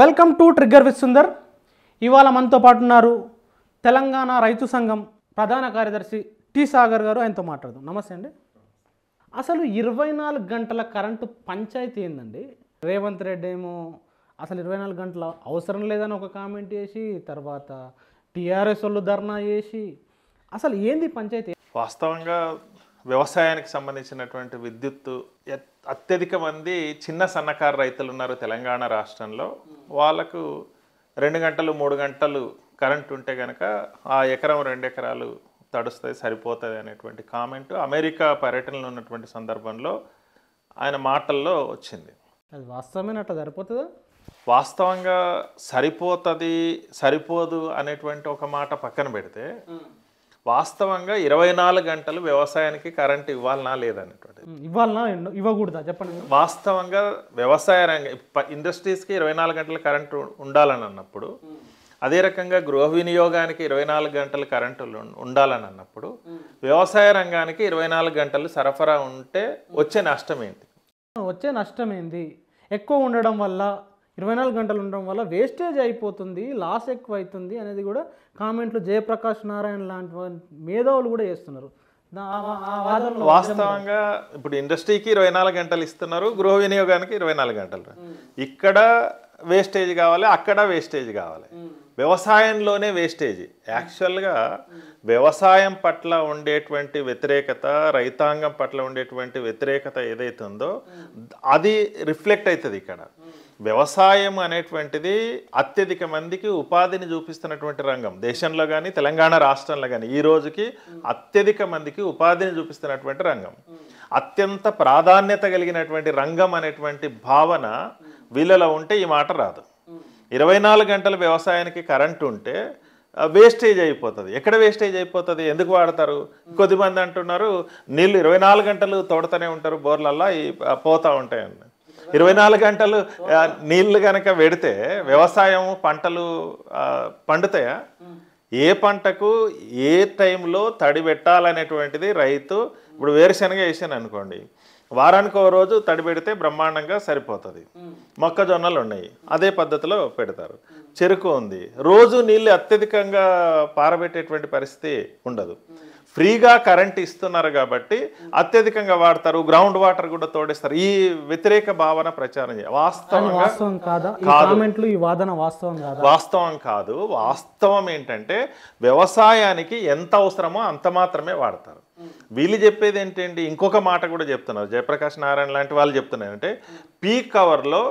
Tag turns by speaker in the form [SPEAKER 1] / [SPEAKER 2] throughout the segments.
[SPEAKER 1] Welcome to trigger with Sundar ఇవాళ మనతో పాటు ఉన్నారు తెలంగాణ రైతు సంఘం ప్రధాన కార్యదర్శి టీ సాగర్ గారు ఆయనతో మాట్లాడదాం నమస్తే అండి అసలు ఇరవై నాలుగు గంటల కరెంటు పంచాయతీ ఏందండి రేవంత్ రెడ్డి ఏమో అసలు ఇరవై నాలుగు గంటల అవసరం లేదని ఒక కామెంట్ చేసి తర్వాత టీఆర్ఎస్ వాళ్ళు ధర్నా చేసి అసలు ఏంది పంచాయతీ
[SPEAKER 2] వాస్తవంగా వ్యవసాయానికి సంబంధించినటువంటి విద్యుత్తు అత్యధిక మంది చిన్న సన్నకారు రైతులు ఉన్నారు తెలంగాణ రాష్ట్రంలో వాళ్ళకు రెండు గంటలు మూడు గంటలు కరెంట్ ఉంటే కనుక ఆ ఎకరం రెండు ఎకరాలు తడుస్తుంది సరిపోతుంది అనేటువంటి కామెంట్ అమెరికా పర్యటనలో ఉన్నటువంటి సందర్భంలో ఆయన మాటల్లో వచ్చింది
[SPEAKER 1] అది వాస్తవమైన అట్లా సరిపోతుందా
[SPEAKER 2] వాస్తవంగా సరిపోతుంది సరిపోదు అనేటువంటి ఒక మాట పక్కన పెడితే వాస్తవంగా ఇరవై నాలుగు గంటలు వ్యవసాయానికి కరెంట్ ఇవ్వాలనా లేదనేటువంటి
[SPEAKER 1] ఇవ్వాలనా ఇవ్వకూడదా చెప్పండి
[SPEAKER 2] వాస్తవంగా వ్యవసాయ రంగ ఇండస్ట్రీస్కి ఇరవై నాలుగు గంటలు కరెంటు ఉండాలని అన్నప్పుడు అదే రకంగా గృహ వినియోగానికి ఇరవై నాలుగు గంటలు కరెంటు ఉండాలని అన్నప్పుడు వ్యవసాయ రంగానికి ఇరవై నాలుగు గంటలు సరఫరా ఉంటే వచ్చే నష్టం ఏంటి
[SPEAKER 1] వచ్చే నష్టం ఏంది ఎక్కువ ఉండడం వల్ల ఇరవై నాలుగు గంటలు ఉండడం వల్ల వేస్టేజ్ అయిపోతుంది లాస్ ఎక్కువ అవుతుంది అనేది కూడా కామెంట్లు జయప్రకాష్ నారాయణ లాంటి మేధావులు కూడా చేస్తున్నారు వాస్తవంగా
[SPEAKER 2] ఇప్పుడు ఇండస్ట్రీకి ఇరవై నాలుగు గంటలు ఇస్తున్నారు గృహ వినియోగానికి ఇరవై నాలుగు గంటలు ఇక్కడ వేస్టేజ్ కావాలి అక్కడ వేస్టేజ్ కావాలి వ్యవసాయంలోనే వేస్టేజ్ యాక్చువల్గా వ్యవసాయం పట్ల ఉండేటువంటి వ్యతిరేకత రైతాంగం పట్ల ఉండేటువంటి వ్యతిరేకత ఏదైతుందో అది రిఫ్లెక్ట్ అవుతుంది ఇక్కడ వ్యవసాయం అనేటువంటిది అత్యధిక మందికి ఉపాధిని చూపిస్తున్నటువంటి రంగం దేశంలో కానీ తెలంగాణ రాష్ట్రంలో కానీ ఈ రోజుకి అత్యధిక మందికి ఉపాధిని చూపిస్తున్నటువంటి రంగం అత్యంత ప్రాధాన్యత కలిగినటువంటి రంగం అనేటువంటి భావన వీళ్ళలో ఉంటే ఈ మాట రాదు ఇరవై నాలుగు గంటలు వ్యవసాయానికి కరెంటు ఉంటే వేస్టేజ్ అయిపోతుంది ఎక్కడ వేస్టేజ్ అయిపోతుంది ఎందుకు వాడతారు కొద్దిమంది అంటున్నారు నీళ్ళు ఇరవై నాలుగు గంటలు తోడుతూనే ఉంటారు ఈ పోతూ ఉంటాయండి ఇరవై నాలుగు గంటలు నీళ్లు కనుక పెడితే వ్యవసాయం పంటలు పండుతాయా ఏ పంటకు ఏ టైంలో తడి పెట్టాలనేటువంటిది రైతు ఇప్పుడు వేరుశనగ వేసాను అనుకోండి వారానికి ఒక రోజు తడి పెడితే బ్రహ్మాండంగా సరిపోతుంది మొక్కజొన్నలు ఉన్నాయి అదే పద్ధతిలో పెడతారు చెరుకు ఉంది రోజు నీళ్ళు అత్యధికంగా పారబెట్టేటువంటి పరిస్థితి ఉండదు ఫ్రీగా కరెంట్ ఇస్తున్నారు కాబట్టి అత్యధికంగా వాడతారు గ్రౌండ్ వాటర్ కూడా తోడేస్తారు ఈ వ్యతిరేక భావన ప్రచారం వాస్తవం వాస్తవం
[SPEAKER 1] కాదు
[SPEAKER 2] వాస్తవం కాదు వాస్తవం ఏంటంటే వ్యవసాయానికి ఎంత అవసరమో అంత మాత్రమే వాడతారు వీళ్ళు చెప్పేది ఏంటంటే ఇంకొక మాట కూడా చెప్తున్నారు జయప్రకాష్ నారాయణ లాంటి వాళ్ళు చెప్తున్నారు అంటే పీక్ కవర్లో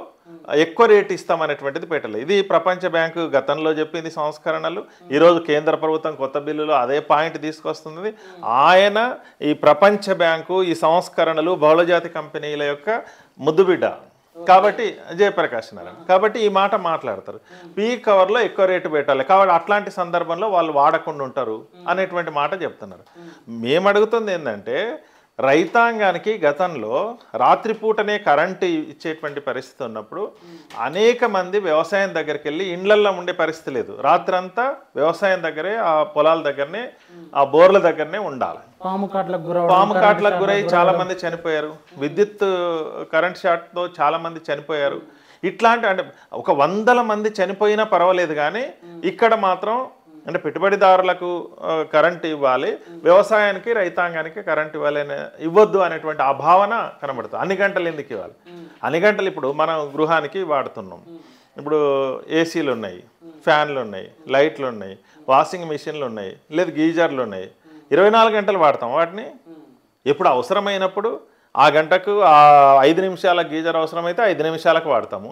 [SPEAKER 2] ఎక్కువ రేటు ఇస్తామనేటువంటిది పెట్టలేదు ఇది ప్రపంచ బ్యాంకు గతంలో చెప్పింది సంస్కరణలు ఈరోజు కేంద్ర ప్రభుత్వం కొత్త బిల్లులో అదే పాయింట్ తీసుకొస్తుంది ఆయన ఈ ప్రపంచ బ్యాంకు ఈ సంస్కరణలు బహుళజాతి కంపెనీల యొక్క ముద్దుబిడ్డ కాబట్టి జయప్రకాష్ నారాయణ కాబట్టి ఈ మాట మాట్లాడతారు పీ కవర్లో ఎక్కువ రేటు పెట్టాలి కాబట్టి అట్లాంటి సందర్భంలో వాళ్ళు వాడకుండా ఉంటారు అనేటువంటి మాట చెప్తున్నారు మేము అడుగుతుంది ఏంటంటే రైతాంగానికి గతంలో రాత్రిపూటనే కరెంటు ఇచ్చేటువంటి పరిస్థితి ఉన్నప్పుడు అనేక మంది వ్యవసాయం దగ్గరికి వెళ్ళి ఇండ్లల్లో ఉండే పరిస్థితి లేదు రాత్రంతా వ్యవసాయం దగ్గరే ఆ పొలాల దగ్గరనే ఆ బోర్ల దగ్గరనే ఉండాలి
[SPEAKER 1] పాము కాట్లకు గురై పాము కాట్లకు గురై చాలా మంది
[SPEAKER 2] చనిపోయారు విద్యుత్ కరెంట్ షాట్తో చాలా మంది చనిపోయారు ఇట్లాంటి అంటే ఒక వందల మంది చనిపోయినా పర్వాలేదు కానీ ఇక్కడ మాత్రం అంటే పెట్టుబడిదారులకు కరెంట్ ఇవ్వాలి వ్యవసాయానికి రైతాంగానికి కరెంట్ ఇవ్వాలి ఇవ్వద్దు అనేటువంటి ఆ భావన కనబడుతుంది అన్ని గంటలు ఎందుకు ఇవ్వాలి అన్ని గంటలు ఇప్పుడు మనం గృహానికి వాడుతున్నాం ఇప్పుడు ఏసీలు ఉన్నాయి ఫ్యాన్లు ఉన్నాయి లైట్లు ఉన్నాయి వాషింగ్ మిషన్లు ఉన్నాయి లేదు గీజర్లు ఉన్నాయి ఇరవై నాలుగు గంటలు వాడతాం వాటిని ఎప్పుడు అవసరమైనప్పుడు ఆ గంటకు ఆ ఐదు నిమిషాల గీజర్ అవసరమైతే ఐదు నిమిషాలకు వాడతాము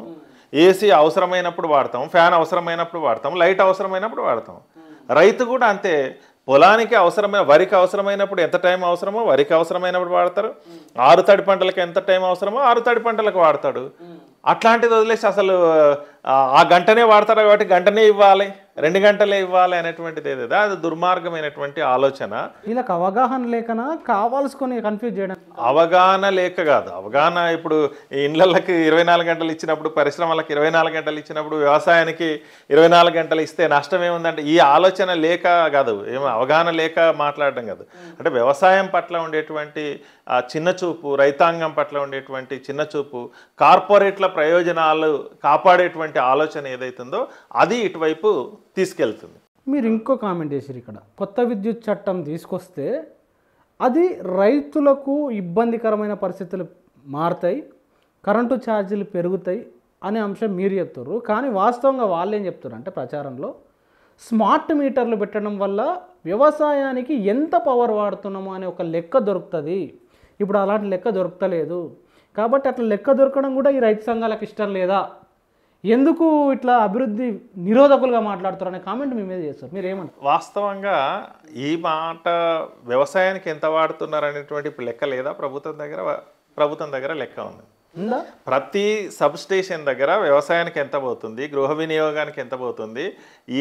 [SPEAKER 2] ఏసీ అవసరమైనప్పుడు వాడతాం ఫ్యాన్ అవసరమైనప్పుడు వాడతాం లైట్ అవసరమైనప్పుడు వాడతాం రైతు కూడా అంతే పొలానికి అవసరమైన వరికి అవసరమైనప్పుడు ఎంత టైం అవసరమో వరికి అవసరమైనప్పుడు వాడతారు ఆరు తడి పంటలకు ఎంత టైం అవసరమో ఆరు తడి పంటలకు వాడతాడు అట్లాంటిది వదిలేసి అసలు ఆ గంటనే వాడతారు కాబట్టి గంటనే ఇవ్వాలి రెండు గంటలే ఇవ్వాలి అనేటువంటిది ఏదేదో అది దుర్మార్గమైనటువంటి ఆలోచన
[SPEAKER 1] వీళ్ళకి అవగాహన లేకనా కావాల్సుకొని కన్ఫ్యూజ్ చేయడం
[SPEAKER 2] అవగాహన లేక కాదు అవగాహన ఇప్పుడు ఇండ్లకి ఇరవై నాలుగు గంటలు ఇచ్చినప్పుడు పరిశ్రమలకు ఇరవై నాలుగు గంటలు ఇచ్చినప్పుడు వ్యవసాయానికి ఇరవై నాలుగు గంటలు ఇస్తే నష్టం ఏముందంటే ఈ ఆలోచన లేక కాదు ఏమో అవగాహన లేక మాట్లాడడం కాదు అంటే వ్యవసాయం పట్ల ఉండేటువంటి ఆ చిన్నచూపు రైతాంగం పట్ల ఉండేటువంటి చిన్నచూపు కార్పొరేట్ల ప్రయోజనాలు కాపాడేటువంటి ఆలోచన ఏదైతుందో అది ఇటువైపు తీసుకెళ్తుంది
[SPEAKER 1] మీరు ఇంకో కామెంట్ చేశారు ఇక్కడ కొత్త విద్యుత్ చట్టం తీసుకొస్తే అది రైతులకు ఇబ్బందికరమైన పరిస్థితులు మారుతాయి కరెంటు ఛార్జీలు పెరుగుతాయి అనే అంశం మీరు చెప్తారు కానీ వాస్తవంగా వాళ్ళు ఏం చెప్తారు అంటే ప్రచారంలో స్మార్ట్ మీటర్లు పెట్టడం వల్ల వ్యవసాయానికి ఎంత పవర్ వాడుతున్నామో అనే ఒక లెక్క దొరుకుతుంది ఇప్పుడు అలాంటి లెక్క దొరకలేదు కాబట్టి అట్లా లెక్క దొరకడం కూడా ఈ రైతు సంఘాలకు ఇష్టం లేదా ఎందుకు ఇట్లా అభివృద్ధి నిరోధకులుగా మాట్లాడుతారు అనే కామెంట్ మీ మీద చేస్తారు మీరు ఏమంటారు
[SPEAKER 2] వాస్తవంగా ఈ మాట వ్యవసాయానికి ఎంత వాడుతున్నారు అనేటువంటి లెక్క లేదా ప్రభుత్వం దగ్గర ప్రభుత్వం దగ్గర లెక్క ఉంది ప్రతి సబ్ స్టేషన్ దగ్గర వ్యవసాయానికి ఎంత పోతుంది గృహ వినియోగానికి ఎంత పోతుంది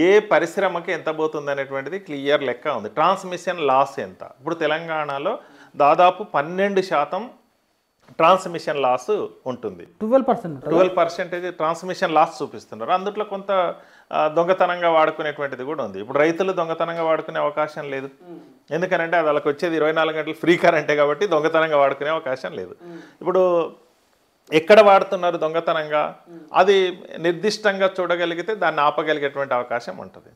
[SPEAKER 2] ఏ పరిశ్రమకి ఎంత పోతుంది అనేటువంటిది క్లియర్ లెక్క ఉంది ట్రాన్స్మిషన్ లాస్ ఎంత ఇప్పుడు తెలంగాణలో దాదాపు పన్నెండు శాతం ట్రాన్స్మిషన్ లాస్ ఉంటుంది
[SPEAKER 1] twelve percent twelve
[SPEAKER 2] percentage transmission loss చూపిస్తున్నారు అందుట్లో కొంత దొంగతనంగా వాడుకునేటువంటిది కూడా ఉంది ఇప్పుడు రైతులు దొంగతనంగా వాడుకునే అవకాశం లేదు ఎందుకనంటే అది వాళ్ళకి వచ్చేది ఇరవై నాలుగు గంటలు ఫ్రీ కరెంటే కాబట్టి దొంగతనంగా వాడుకునే అవకాశం లేదు ఇప్పుడు ఎక్కడ వాడుతున్నారు దొంగతనంగా అది నిర్దిష్టంగా చూడగలిగితే దాన్ని ఆపగలిగేటువంటి అవకాశం ఉంటుంది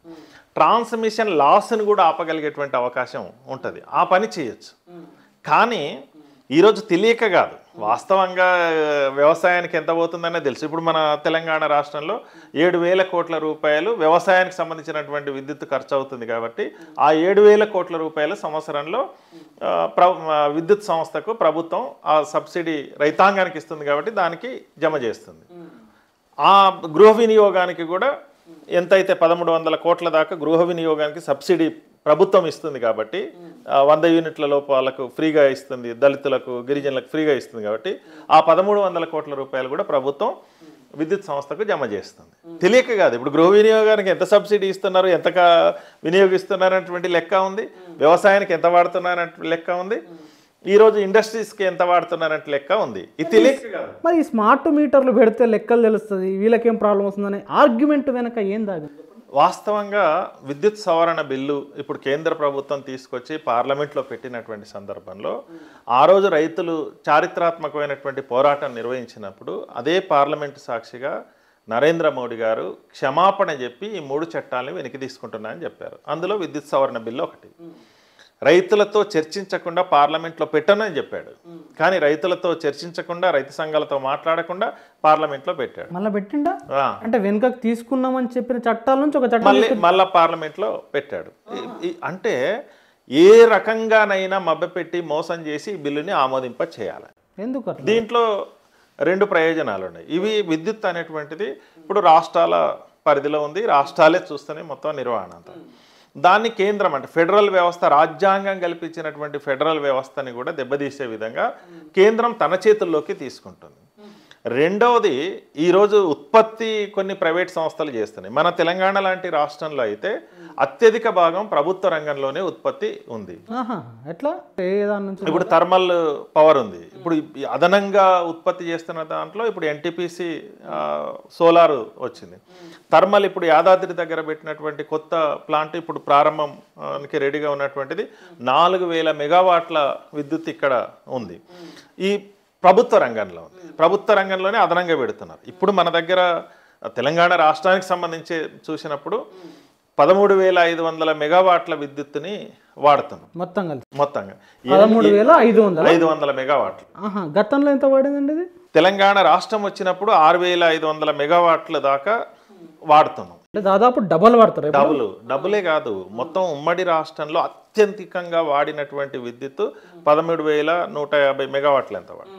[SPEAKER 2] ట్రాన్స్మిషన్ లాస్ని కూడా ఆపగలిగేటువంటి అవకాశం ఉంటుంది ఆ పని చేయొచ్చు కానీ ఈరోజు తెలియక కాదు వాస్తవంగా వ్యవసాయానికి ఎంత పోతుందనే తెలుసు ఇప్పుడు మన తెలంగాణ రాష్ట్రంలో ఏడు వేల కోట్ల రూపాయలు వ్యవసాయానికి సంబంధించినటువంటి విద్యుత్ ఖర్చు అవుతుంది కాబట్టి ఆ ఏడు వేల కోట్ల రూపాయల సంవత్సరంలో విద్యుత్ సంస్థకు ప్రభుత్వం ఆ సబ్సిడీ రైతాంగానికి ఇస్తుంది కాబట్టి దానికి జమ చేస్తుంది ఆ గృహ వినియోగానికి కూడా ఎంతైతే పదమూడు వందల కోట్ల దాకా గృహ వినియోగానికి సబ్సిడీ ప్రభుత్వం ఇస్తుంది కాబట్టి వంద యూనిట్ల లోపు వాళ్ళకు ఫ్రీగా ఇస్తుంది దళితులకు గిరిజనులకు ఫ్రీగా ఇస్తుంది కాబట్టి ఆ పదమూడు వందల కోట్ల రూపాయలు కూడా ప్రభుత్వం విద్యుత్ సంస్థకు జమ చేస్తుంది తెలియక కాదు ఇప్పుడు గృహ వినియోగానికి ఎంత సబ్సిడీ ఇస్తున్నారు ఎంత వినియోగిస్తున్నారనేటువంటి లెక్క ఉంది వ్యవసాయానికి ఎంత వాడుతున్నారనే లెక్క ఉంది ఈరోజు ఇండస్ట్రీస్కి ఎంత వాడుతున్నారనే లెక్క ఉంది ఇది తెలియక
[SPEAKER 1] మరి ఈ స్మార్ట్ మీటర్లు పెడితే లెక్కలు తెలుస్తుంది వీళ్ళకేం ప్రాబ్లం వస్తుందని ఆర్గ్యుమెంట్ వెనక ఏం దాగి
[SPEAKER 2] వాస్తవంగా విద్యుత్ సవరణ బిల్లు ఇప్పుడు కేంద్ర ప్రభుత్వం తీసుకొచ్చి పార్లమెంట్లో పెట్టినటువంటి సందర్భంలో ఆ రోజు రైతులు చారిత్రాత్మకమైనటువంటి పోరాటం నిర్వహించినప్పుడు అదే పార్లమెంటు సాక్షిగా నరేంద్ర మోడీ గారు క్షమాపణ చెప్పి ఈ మూడు చట్టాలను వెనక్కి తీసుకుంటున్నాయని చెప్పారు అందులో విద్యుత్ సవరణ బిల్లు ఒకటి రైతులతో చర్చించకుండా పార్లమెంట్లో పెట్టనని చెప్పాడు కానీ రైతులతో చర్చించకుండా రైతు సంఘాలతో మాట్లాడకుండా పార్లమెంట్లో పెట్టాడు
[SPEAKER 1] మళ్ళీ పెట్టిండా అంటే వెనుకకు తీసుకున్నామని చెప్పిన చట్టాల నుంచి ఒక చట్టం
[SPEAKER 2] మళ్ళీ పార్లమెంట్లో పెట్టాడు అంటే ఏ రకంగానైనా మభ్యపెట్టి మోసం చేసి బిల్లుని ఆమోదింప చేయాలి ఎందుకు దీంట్లో రెండు ప్రయోజనాలు ఉన్నాయి ఇవి విద్యుత్ అనేటువంటిది ఇప్పుడు రాష్ట్రాల పరిధిలో ఉంది రాష్ట్రాలే చూస్తేనే మొత్తం నిర్వహణ అంతా దాన్ని కేంద్రం అంటే ఫెడరల్ వ్యవస్థ రాజ్యాంగం కల్పించినటువంటి ఫెడరల్ వ్యవస్థని కూడా దెబ్బతీసే విధంగా కేంద్రం తన చేతుల్లోకి తీసుకుంటుంది రెండవది ఈరోజు ఉత్పత్తి కొన్ని ప్రైవేట్ సంస్థలు చేస్తున్నాయి మన తెలంగాణ లాంటి రాష్ట్రంలో అయితే అత్యధిక భాగం ప్రభుత్వ రంగంలోనే ఉత్పత్తి ఉంది
[SPEAKER 1] ఎట్లా ఇప్పుడు
[SPEAKER 2] థర్మల్ పవర్ ఉంది ఇప్పుడు అదనంగా ఉత్పత్తి చేస్తున్న దాంట్లో ఇప్పుడు ఎన్టీపీసీ సోలార్ వచ్చింది థర్మల్ ఇప్పుడు యాదాద్రి దగ్గర పెట్టినటువంటి కొత్త ప్లాంట్ ఇప్పుడు ప్రారంభంకి రెడీగా ఉన్నటువంటిది నాలుగు వేల మెగావాట్ల విద్యుత్ ఇక్కడ ఉంది ఈ ప్రభుత్వ రంగంలో ఉంది ప్రభుత్వ రంగంలోనే అదనంగా పెడుతున్నారు ఇప్పుడు మన దగ్గర తెలంగాణ రాష్ట్రానికి సంబంధించి చూసినప్పుడు పదమూడు వేల ఐదు వందల మెగావాట్ల విద్యుత్తుని వాడుతున్నాం మొత్తం కలిసి మొత్తంగా పదమూడు వేల ఐదు వందల ఐదు వందల మెగావాట్లు
[SPEAKER 1] గతంలో ఎంత వాడిందండి ఇది
[SPEAKER 2] తెలంగాణ రాష్ట్రం వచ్చినప్పుడు ఆరు వేల ఐదు వందల మెగావాట్ల దాకా వాడుతున్నాం
[SPEAKER 1] దాదాపు డబుల్ వాడతారు డబుల్
[SPEAKER 2] డబులే కాదు మొత్తం ఉమ్మడి రాష్ట్రంలో అత్యంతికంగా వాడినటువంటి విద్యుత్ పదమూడు వేల నూట యాభై మెగావాట్లు ఎంత వాడు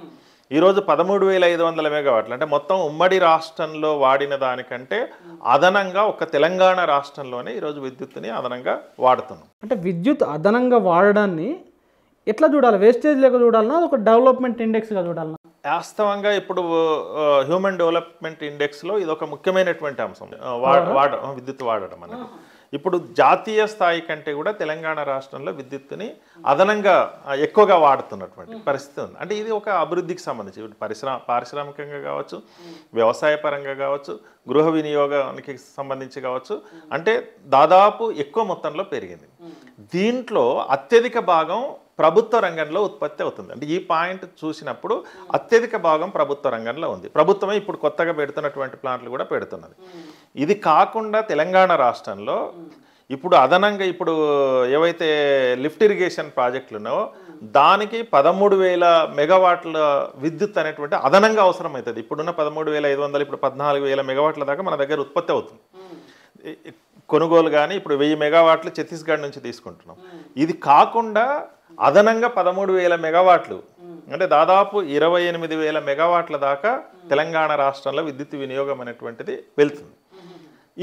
[SPEAKER 2] ఈరోజు పదమూడు వేల ఐదు వందల మెగావాట్లు అంటే మొత్తం ఉమ్మడి రాష్ట్రంలో వాడిన దానికంటే అదనంగా ఒక తెలంగాణ రాష్ట్రంలోనే ఈరోజు విద్యుత్ని అదనంగా వాడుతున్నాం
[SPEAKER 1] అంటే విద్యుత్ అదనంగా వాడడాన్ని ఎట్లా చూడాలి వేస్టేజ్ లేక చూడాలన్నా ఒక డెవలప్మెంట్ ఇండెక్స్గా చూడాలన్నా
[SPEAKER 2] వాస్తవంగా ఇప్పుడు హ్యూమన్ డెవలప్మెంట్ ఇండెక్స్లో ఇది ఒక ముఖ్యమైనటువంటి అంశం వాడ విద్యుత్ వాడడం అనేది ఇప్పుడు జాతీయ స్థాయి కంటే కూడా తెలంగాణ రాష్ట్రంలో విద్యుత్తుని అదనంగా ఎక్కువగా వాడుతున్నటువంటి పరిస్థితి ఉంది అంటే ఇది ఒక అభివృద్ధికి సంబంధించి పరిశ్రమ పారిశ్రామికంగా కావచ్చు వ్యవసాయ పరంగా కావచ్చు గృహ వినియోగానికి సంబంధించి కావచ్చు అంటే దాదాపు ఎక్కువ మొత్తంలో పెరిగింది దీంట్లో అత్యధిక భాగం ప్రభుత్వ రంగంలో ఉత్పత్తి అవుతుంది అంటే ఈ పాయింట్ చూసినప్పుడు అత్యధిక భాగం ప్రభుత్వ రంగంలో ఉంది ప్రభుత్వమే ఇప్పుడు కొత్తగా పెడుతున్నటువంటి ప్లాంట్లు కూడా పెడుతున్నది ఇది కాకుండా తెలంగాణ రాష్ట్రంలో ఇప్పుడు అదనంగా ఇప్పుడు ఏవైతే లిఫ్ట్ ఇరిగేషన్ ప్రాజెక్టులు ఉన్నాయో దానికి పదమూడు వేల మెగావాట్ల విద్యుత్ అనేటువంటి అదనంగా అవసరమవుతుంది ఇప్పుడున్న పదమూడు వేల ఐదు వందలు ఇప్పుడు పద్నాలుగు వేల మెగావాట్ల దాకా మన దగ్గర ఉత్పత్తి
[SPEAKER 3] అవుతుంది
[SPEAKER 2] కొనుగోలు కానీ ఇప్పుడు వెయ్యి మెగావాట్లు ఛత్తీస్గఢ్ నుంచి తీసుకుంటున్నాం ఇది కాకుండా అదనంగా పదమూడు వేల మెగావాట్లు అంటే దాదాపు ఇరవై ఎనిమిది వేల మెగావాట్ల దాకా తెలంగాణ రాష్ట్రంలో విద్యుత్ వినియోగం అనేటువంటిది వెళ్తుంది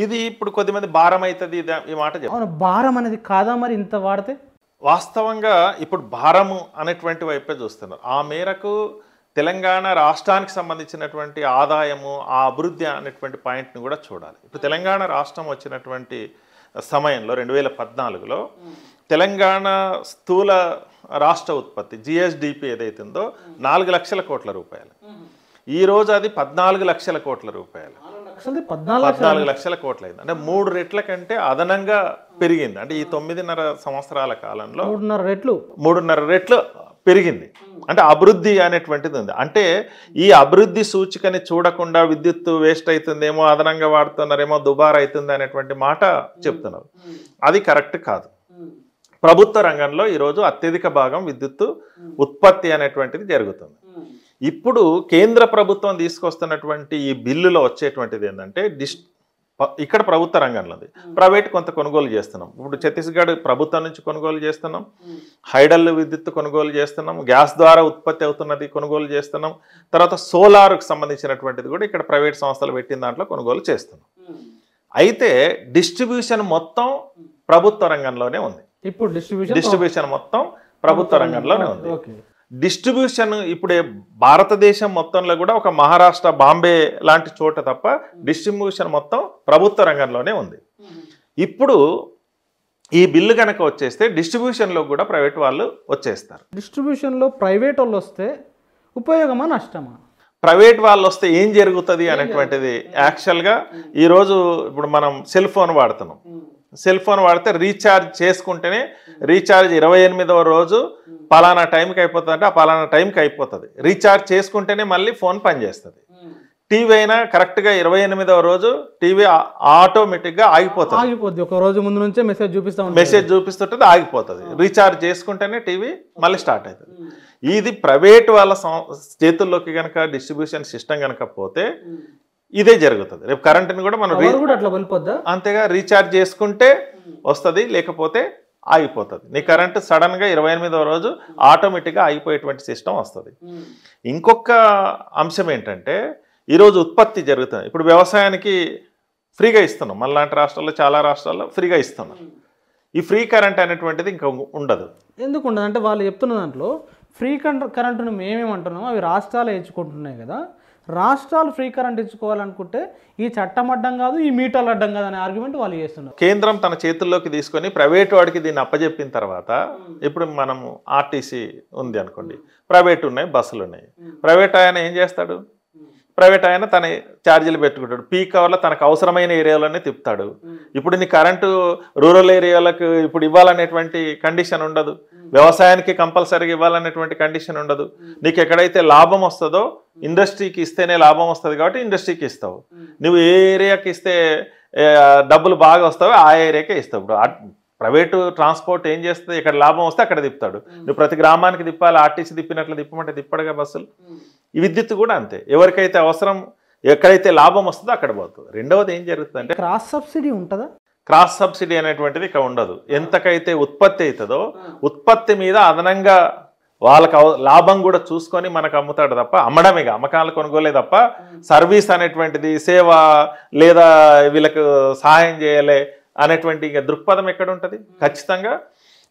[SPEAKER 2] ఇది ఇప్పుడు కొద్దిమంది భారం అవుతుంది ఈ మాట అవును
[SPEAKER 1] భారం అనేది కాదా మరి ఇంత వాడితే
[SPEAKER 2] వాస్తవంగా ఇప్పుడు భారము అనేటువంటి వైపే చూస్తున్నారు ఆ మేరకు తెలంగాణ రాష్ట్రానికి సంబంధించినటువంటి ఆదాయము ఆ అభివృద్ధి అనేటువంటి పాయింట్ని కూడా చూడాలి ఇప్పుడు తెలంగాణ రాష్ట్రం వచ్చినటువంటి సమయంలో రెండు వేల పద్నాలుగులో తెలంగాణ స్థూల రాష్ట్ర ఉత్పత్తి జిఎస్డిపి ఏదైతుందో నాలుగు లక్షల కోట్ల రూపాయలు ఈ రోజు అది పద్నాలుగు లక్షల కోట్ల రూపాయలు
[SPEAKER 1] పద్నాలుగు
[SPEAKER 2] లక్షల కోట్లు అయింది అంటే మూడు రెట్ల కంటే అదనంగా పెరిగింది అంటే ఈ తొమ్మిదిన్నర సంవత్సరాల కాలంలో
[SPEAKER 1] మూడున్నర రెట్లు
[SPEAKER 2] మూడున్నర రెట్లు పెరిగింది అంటే అభివృద్ధి అనేటువంటిది ఉంది అంటే ఈ అభివృద్ధి సూచికని చూడకుండా విద్యుత్ వేస్ట్ అవుతుందేమో అదనంగా వాడుతున్నారేమో దుబారా అవుతుంది అనేటువంటి మాట చెప్తున్నారు అది కరెక్ట్ కాదు ప్రభుత్వ రంగంలో ఈరోజు అత్యధిక భాగం విద్యుత్ ఉత్పత్తి అనేటువంటిది జరుగుతుంది ఇప్పుడు కేంద్ర ప్రభుత్వం తీసుకొస్తున్నటువంటి ఈ బిల్లులో వచ్చేటువంటిది ఏంటంటే డిస్ ఇక్కడ ప్రభుత్వ రంగంలోది ప్రైవేట్ కొంత కొనుగోలు చేస్తున్నాం ఇప్పుడు ఛత్తీస్గఢ్ ప్రభుత్వం నుంచి కొనుగోలు చేస్తున్నాం హైడల్ విద్యుత్ కొనుగోలు చేస్తున్నాం గ్యాస్ ద్వారా ఉత్పత్తి అవుతున్నది కొనుగోలు చేస్తున్నాం తర్వాత సోలార్కు సంబంధించినటువంటిది కూడా ఇక్కడ ప్రైవేట్ సంస్థలు పెట్టిన దాంట్లో కొనుగోలు చేస్తున్నాం అయితే డిస్ట్రిబ్యూషన్ మొత్తం ప్రభుత్వ రంగంలోనే ఉంది
[SPEAKER 1] ఇప్పుడు డిస్ట్రిబ్యూషన్ డిస్ట్రిబ్యూషన్
[SPEAKER 2] మొత్తం ప్రభుత్వ రంగంలోనే ఉంది డిస్ట్రిబ్యూషన్ ఇప్పుడే భారతదేశం మొత్తంలో కూడా ఒక మహారాష్ట్ర బాంబే లాంటి చోట తప్ప డిస్ట్రిబ్యూషన్ మొత్తం ప్రభుత్వ రంగంలోనే ఉంది ఇప్పుడు ఈ బిల్లు కనుక వచ్చేస్తే డిస్ట్రిబ్యూషన్లో కూడా ప్రైవేట్ వాళ్ళు వచ్చేస్తారు
[SPEAKER 1] డిస్ట్రిబ్యూషన్లో ప్రైవేట్ వాళ్ళు వస్తే ఉపయోగమా నష్టమా
[SPEAKER 2] ప్రైవేట్ వాళ్ళు వస్తే ఏం జరుగుతుంది అనేటువంటిది యాక్చువల్గా ఈరోజు ఇప్పుడు మనం సెల్ ఫోన్ వాడుతున్నాం సెల్ ఫోన్ వాడితే రీఛార్జ్ చేసుకుంటేనే రీఛార్జ్ ఇరవై ఎనిమిదవ రోజు పలానా టైంకి అయిపోతుంది అంటే ఆ పలానా టైంకి అయిపోతుంది రీఛార్జ్ చేసుకుంటేనే మళ్ళీ ఫోన్ పనిచేస్తుంది టీవీ అయినా కరెక్ట్గా ఇరవై ఎనిమిదవ రోజు టీవీ ఆటోమేటిక్గా ఆగిపోతుంది
[SPEAKER 1] ఆగిపోతుంది ఒక రోజు ముందు నుంచే మెసేజ్ చూపిస్తాం మెసేజ్
[SPEAKER 2] చూపిస్తుంటే ఆగిపోతుంది రీఛార్జ్ చేసుకుంటేనే టీవీ మళ్ళీ స్టార్ట్ అవుతుంది ఇది ప్రైవేట్ వాళ్ళ చేతుల్లోకి కనుక డిస్ట్రిబ్యూషన్ సిస్టమ్ కనుక పోతే ఇదే జరుగుతుంది రేపు కరెంట్ని కూడా మనం కూడా అట్లా వెళ్ళిపోద్దా అంతేగా రీఛార్జ్ చేసుకుంటే వస్తుంది లేకపోతే ఆగిపోతుంది నీ కరెంట్ సడన్గా ఇరవై ఎనిమిదవ రోజు ఆటోమేటిక్గా ఆగిపోయేటువంటి సిస్టమ్ వస్తుంది hmm. ఇంకొక అంశం ఏంటంటే ఈరోజు ఉత్పత్తి జరుగుతుంది ఇప్పుడు వ్యవసాయానికి ఫ్రీగా ఇస్తున్నాం మనలాంటి రాష్ట్రాల్లో చాలా రాష్ట్రాల్లో ఫ్రీగా ఇస్తున్నాం hmm. ఈ ఫ్రీ కరెంట్ అనేటువంటిది ఇంకా ఉండదు
[SPEAKER 1] ఎందుకు ఉండదు అంటే వాళ్ళు చెప్తున్న దాంట్లో ఫ్రీ కరెంట్ కరెంటును మేమేమంటున్నాము అవి రాష్ట్రాలు ఎంచుకుంటున్నాయి కదా రాష్ట్రాలు ఫ్రీ కరెంట్ ఇచ్చుకోవాలనుకుంటే ఈ చట్టం అడ్డం కాదు ఈ మీటర్లు అడ్డం కాదు అనే ఆర్గ్యుమెంట్ వాళ్ళు చేస్తున్నారు
[SPEAKER 2] కేంద్రం తన చేతుల్లోకి తీసుకొని ప్రైవేట్ వాడికి దీన్ని అప్పజెప్పిన తర్వాత hmm. ఇప్పుడు మనం ఆర్టీసీ ఉంది అనుకోండి ప్రైవేట్ ఉన్నాయి బస్సులు ఉన్నాయి ప్రైవేట్ ఆయన ఏం చేస్తాడు ప్రైవేట్ ఆయన తన ఛార్జీలు పెట్టుకుంటాడు పీక్ అవర్లో తనకు అవసరమైన ఏరియాలోనే తిప్పుతాడు ఇప్పుడు నీ కరెంటు రూరల్ ఏరియాలకు ఇప్పుడు ఇవ్వాలనేటువంటి కండిషన్ ఉండదు వ్యవసాయానికి కంపల్సరీగా ఇవ్వాలనేటువంటి కండిషన్ ఉండదు నీకు ఎక్కడైతే లాభం వస్తుందో ఇండస్ట్రీకి ఇస్తేనే లాభం వస్తుంది కాబట్టి ఇండస్ట్రీకి ఇస్తావు నువ్వు ఏ ఏరియాకి ఇస్తే డబ్బులు బాగా వస్తావో ఆ ఏరియాకే ఇస్తావు ఇప్పుడు ప్రైవేటు ట్రాన్స్పోర్ట్ ఏం చేస్తుంది ఇక్కడ లాభం వస్తే అక్కడ తిప్పుతాడు నువ్వు ప్రతి గ్రామానికి తిప్పాలి ఆర్టీసీ తిప్పినట్లు తిప్పమంటే తిప్పడుగా బస్సులు ఈ విద్యుత్ కూడా అంతే ఎవరికైతే అవసరం ఎక్కడైతే లాభం వస్తుందో అక్కడ పోతుంది రెండవది ఏం జరుగుతుందంటే క్రాస్ సబ్సిడీ ఉంటుందా క్రాస్ సబ్సిడీ అనేటువంటిది ఇక్కడ ఉండదు ఎంతకైతే ఉత్పత్తి అవుతుందో ఉత్పత్తి మీద అదనంగా వాళ్ళకి లాభం కూడా చూసుకొని మనకు అమ్ముతాడు తప్ప అమ్మడమే అమ్మకాలు కొనుగోలే తప్ప సర్వీస్ అనేటువంటిది సేవ లేదా వీళ్ళకు సహాయం చేయలే అనేటువంటి ఇంకా దృక్పథం ఎక్కడ ఉంటుంది ఖచ్చితంగా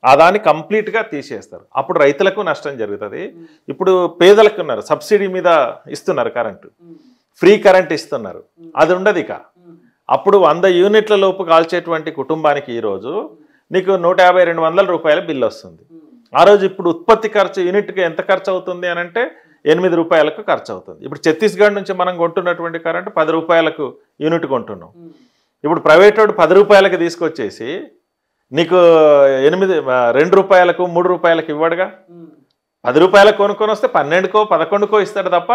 [SPEAKER 2] ఆ దాన్ని కంప్లీట్గా తీసేస్తారు అప్పుడు రైతులకు నష్టం జరుగుతుంది ఇప్పుడు పేదలకు ఉన్నారు సబ్సిడీ మీద ఇస్తున్నారు కరెంటు ఫ్రీ కరెంట్ ఇస్తున్నారు అది ఉండదు ఇక అప్పుడు వంద యూనిట్ల లోపు కాల్చేటువంటి కుటుంబానికి ఈరోజు నీకు నూట యాభై రెండు వందల రూపాయల బిల్లు వస్తుంది ఆ రోజు ఇప్పుడు ఉత్పత్తి ఖర్చు యూనిట్కి ఎంత ఖర్చు అవుతుంది అని అంటే ఎనిమిది రూపాయలకు ఖర్చు అవుతుంది ఇప్పుడు ఛత్తీస్గఢ్ నుంచి మనం కొంటున్నటువంటి కరెంటు పది రూపాయలకు యూనిట్ కొంటున్నాం ఇప్పుడు ప్రైవేట్ వాడు పది రూపాయలకు తీసుకొచ్చేసి నీకు ఎనిమిది రెండు రూపాయలకు మూడు రూపాయలకు ఇవ్వడుగా పది రూపాయలకు కొనుక్కొని వస్తే పన్నెండుకో పదకొండుకో ఇస్తాడు తప్ప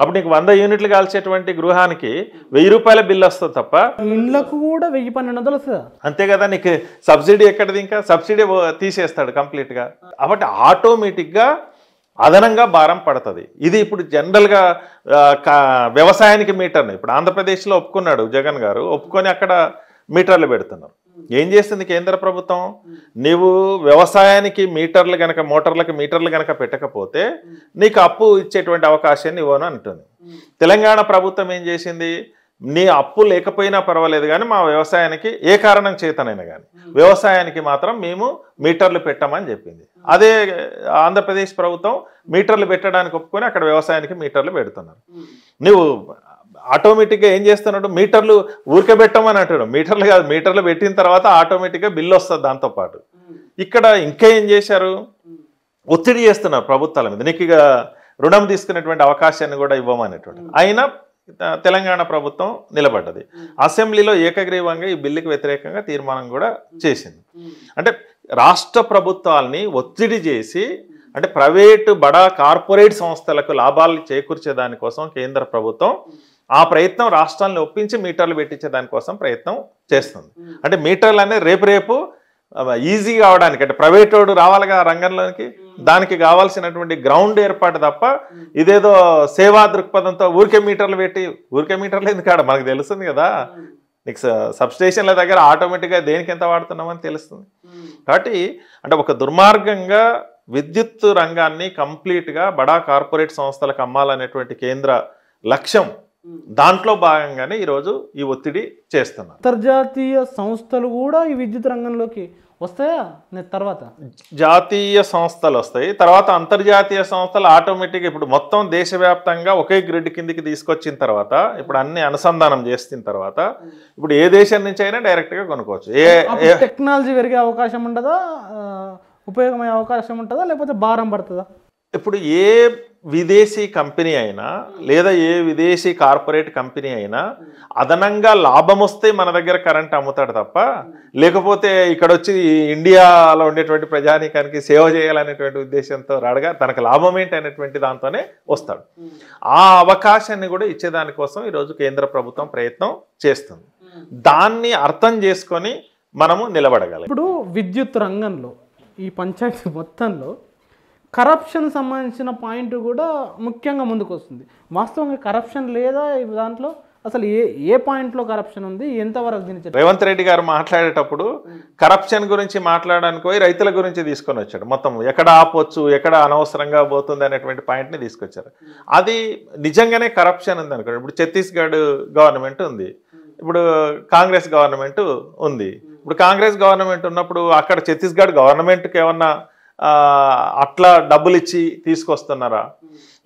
[SPEAKER 2] అప్పుడు నీకు వంద యూనిట్లు కాల్చేటువంటి గృహానికి వెయ్యి రూపాయల బిల్లు వస్తుంది తప్ప
[SPEAKER 1] ఇండ్లకు కూడా వెయ్యి పన్నెండు వందలు వస్తుంది
[SPEAKER 2] అంతే కదా నీకు సబ్సిడీ ఎక్కడిది ఇంకా సబ్సిడీ తీసేస్తాడు కంప్లీట్గా కాబట్టి ఆటోమేటిక్గా అదనంగా భారం పడుతుంది ఇది ఇప్పుడు జనరల్గా వ్యవసాయానికి మీటర్ని ఇప్పుడు ఆంధ్రప్రదేశ్లో ఒప్పుకున్నాడు జగన్ గారు ఒప్పుకొని అక్కడ మీటర్లు పెడుతున్నారు ఏం చేసింది కేంద్ర ప్రభుత్వం నీవు వ్యవసాయానికి మీటర్లు గనక మోటార్లకు మీటర్లు గనక పెట్టకపోతే నీకు అప్పు ఇచ్చేటువంటి అవకాశాన్ని ఇవ్వను అంటుంది తెలంగాణ ప్రభుత్వం ఏం చేసింది నీ అప్పు లేకపోయినా పర్వాలేదు కానీ మా వ్యవసాయానికి ఏ కారణం చేతనైనా కానీ వ్యవసాయానికి మాత్రం మేము మీటర్లు పెట్టమని చెప్పింది అదే ఆంధ్రప్రదేశ్ ప్రభుత్వం మీటర్లు పెట్టడానికి ఒప్పుకొని అక్కడ వ్యవసాయానికి మీటర్లు పెడుతున్నారు నువ్వు ఆటోమేటిక్గా ఏం చేస్తున్నాడు మీటర్లు ఊరికబెట్టమని అంటాడు మీటర్లు కాదు మీటర్లు పెట్టిన తర్వాత ఆటోమేటిక్గా బిల్లు వస్తుంది దాంతోపాటు ఇక్కడ ఇంకా ఏం చేశారు ఒత్తిడి చేస్తున్నారు ప్రభుత్వాల మీద నీకు ఇక రుణం తీసుకునేటువంటి అవకాశాన్ని కూడా ఇవ్వమనేటువంటి అయినా తెలంగాణ ప్రభుత్వం నిలబడ్డది అసెంబ్లీలో ఏకగ్రీవంగా ఈ బిల్లుకి వ్యతిరేకంగా తీర్మానం కూడా చేసింది అంటే రాష్ట్ర ప్రభుత్వాల్ని ఒత్తిడి చేసి అంటే ప్రైవేటు బడా కార్పొరేట్ సంస్థలకు లాభాలు చేకూర్చే దానికోసం కేంద్ర ప్రభుత్వం ఆ ప్రయత్నం రాష్ట్రాలను ఒప్పించి మీటర్లు పెట్టించే దానికోసం ప్రయత్నం చేస్తుంది అంటే మీటర్లు అనేది రేపు రేపు ఈజీ కావడానికి అంటే ప్రైవేట్ వాడు రావాలిగా రంగంలోకి దానికి కావాల్సినటువంటి గ్రౌండ్ ఏర్పాటు తప్ప ఇదేదో సేవా దృక్పథంతో ఊరికే మీటర్లు పెట్టి ఊరికే మీటర్లు ఎందుకు ఆడ మనకు తెలుస్తుంది కదా నీకు సబ్ స్టేషన్ల దగ్గర ఆటోమేటిక్గా దేనికి ఎంత వాడుతున్నామని తెలుస్తుంది కాబట్టి అంటే ఒక దుర్మార్గంగా విద్యుత్ రంగాన్ని కంప్లీట్గా బడా కార్పొరేట్ సంస్థలకు అమ్మాలనేటువంటి కేంద్ర లక్ష్యం దాంట్లో భాగంగానే ఈరోజు ఈ ఒత్తిడి చేస్తున్నారు
[SPEAKER 1] అంతర్జాతీయ సంస్థలు కూడా ఈ విద్యుత్ రంగంలోకి వస్తాయా తర్వాత
[SPEAKER 2] జాతీయ సంస్థలు వస్తాయి తర్వాత అంతర్జాతీయ సంస్థలు ఆటోమేటిక్గా ఇప్పుడు మొత్తం దేశవ్యాప్తంగా ఒకే గ్రిడ్ కిందికి తీసుకొచ్చిన తర్వాత ఇప్పుడు అన్ని అనుసంధానం చేసిన తర్వాత ఇప్పుడు ఏ దేశం నుంచి అయినా డైరెక్ట్గా కొనుక్కోవచ్చు ఏ
[SPEAKER 1] టెక్నాలజీ పెరిగే అవకాశం ఉండదా ఉపయోగమయ్యే అవకాశం ఉంటుందా లేకపోతే భారం పడుతుందా
[SPEAKER 2] ఇప్పుడు ఏ విదేశీ కంపెనీ అయినా లేదా ఏ విదేశీ కార్పొరేట్ కంపెనీ అయినా అదనంగా లాభం వస్తే మన దగ్గర కరెంట్ అమ్ముతాడు తప్ప లేకపోతే ఇక్కడ వచ్చి ఇండియాలో ఉండేటువంటి ప్రజానీకానికి సేవ చేయాలనేటువంటి ఉద్దేశంతో రాడగా తనకు లాభం ఏంటి అనేటువంటి దాంతోనే వస్తాడు ఆ అవకాశాన్ని కూడా ఇచ్చేదానికోసం ఈరోజు కేంద్ర ప్రభుత్వం ప్రయత్నం చేస్తుంది దాన్ని అర్థం చేసుకొని మనము నిలబడగలం
[SPEAKER 1] ఇప్పుడు విద్యుత్ రంగంలో ఈ పంచాయతీ మొత్తంలో కరప్షన్ సంబంధించిన పాయింట్ కూడా ముఖ్యంగా ముందుకు వస్తుంది వాస్తవంగా కరప్షన్ లేదా దాంట్లో అసలు ఏ ఏ పాయింట్లో కరప్షన్ ఉంది ఎంతవరకు దీని
[SPEAKER 2] రేవంత్ రెడ్డి గారు మాట్లాడేటప్పుడు కరప్షన్ గురించి మాట్లాడడానికి పోయి రైతుల గురించి తీసుకొని వచ్చాడు మొత్తం ఎక్కడ ఆపొచ్చు ఎక్కడ అనవసరంగా పోతుంది అనేటువంటి పాయింట్ని తీసుకొచ్చారు అది నిజంగానే కరప్షన్ ఉంది అనుకోండి ఇప్పుడు ఛత్తీస్గఢ్ గవర్నమెంట్ ఉంది ఇప్పుడు కాంగ్రెస్ గవర్నమెంట్ ఉంది ఇప్పుడు కాంగ్రెస్ గవర్నమెంట్ ఉన్నప్పుడు అక్కడ ఛత్తీస్గఢ్ గవర్నమెంట్కి ఏమన్నా అట్లా డబ్బులు ఇచ్చి తీసుకొస్తున్నారా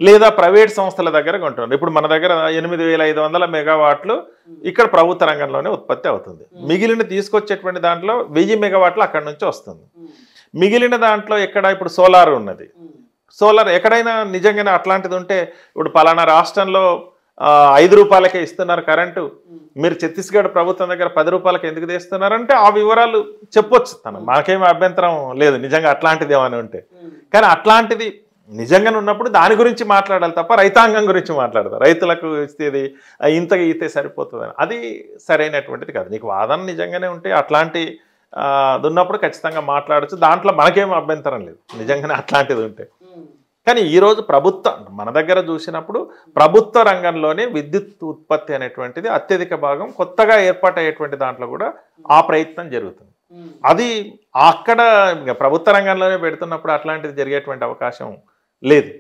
[SPEAKER 2] లేదా ప్రైవేట్ సంస్థల దగ్గర కొంటున్నారు ఇప్పుడు మన దగ్గర ఎనిమిది వేల ఐదు వందల మెగావాట్లు ఇక్కడ ప్రభుత్వ రంగంలోనే ఉత్పత్తి అవుతుంది మిగిలిన తీసుకొచ్చేటువంటి దాంట్లో వెయ్యి మెగావాట్లు అక్కడి నుంచి వస్తుంది మిగిలిన దాంట్లో ఎక్కడ ఇప్పుడు సోలార్ ఉన్నది సోలార్ ఎక్కడైనా నిజంగానే అట్లాంటిది ఉంటే ఇప్పుడు పలానా రాష్ట్రంలో ఐదు రూపాయలకే ఇస్తున్నారు కరెంటు మీరు ఛత్తీస్గఢ్ ప్రభుత్వం దగ్గర పది రూపాయలకి ఎందుకు అంటే ఆ వివరాలు చెప్పొచ్చు తను మాకేమి అభ్యంతరం లేదు నిజంగా అట్లాంటిది ఏమని ఉంటే కానీ అట్లాంటిది నిజంగానే ఉన్నప్పుడు దాని గురించి మాట్లాడాలి తప్ప రైతాంగం గురించి మాట్లాడతారు రైతులకు ఇస్తేది ఇంత ఈతే సరిపోతుందని అది సరైనటువంటిది కాదు నీకు వాదన నిజంగానే ఉంటే అట్లాంటి ఉన్నప్పుడు ఖచ్చితంగా మాట్లాడచ్చు దాంట్లో మనకేం అభ్యంతరం లేదు నిజంగానే అట్లాంటిది ఉంటే కానీ ఈరోజు ప్రభుత్వ మన దగ్గర చూసినప్పుడు ప్రభుత్వ రంగంలోనే విద్యుత్ ఉత్పత్తి అనేటువంటిది అత్యధిక భాగం కొత్తగా ఏర్పాటయ్యేటువంటి దాంట్లో కూడా ఆ ప్రయత్నం జరుగుతుంది అది అక్కడ ప్రభుత్వ రంగంలోనే పెడుతున్నప్పుడు అట్లాంటిది జరిగేటువంటి అవకాశం లేదు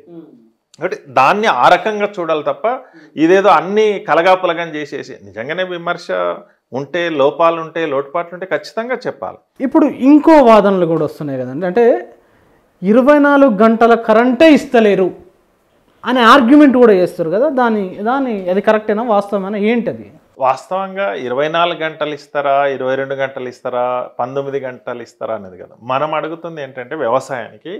[SPEAKER 2] కాబట్టి దాన్ని ఆ రకంగా చూడాలి తప్ప ఇదేదో అన్ని కలగాపులగం చేసేసి నిజంగానే విమర్శ ఉంటే లోపాలు ఉంటే లోటుపాట్లు ఉంటే ఖచ్చితంగా చెప్పాలి
[SPEAKER 1] ఇప్పుడు ఇంకో వాదనలు కూడా వస్తున్నాయి కదండి అంటే ఇరవై నాలుగు గంటల కరెంటే ఇస్తలేరు అనే ఆర్గ్యుమెంట్ కూడా చేస్తారు కదా దాని దాని అది కరెక్టేనా వాస్తవమైన ఏంటది
[SPEAKER 2] వాస్తవంగా ఇరవై నాలుగు గంటలు ఇస్తారా ఇరవై రెండు గంటలు ఇస్తారా పంతొమ్మిది గంటలు ఇస్తారా అనేది కదా మనం అడుగుతుంది ఏంటంటే వ్యవసాయానికి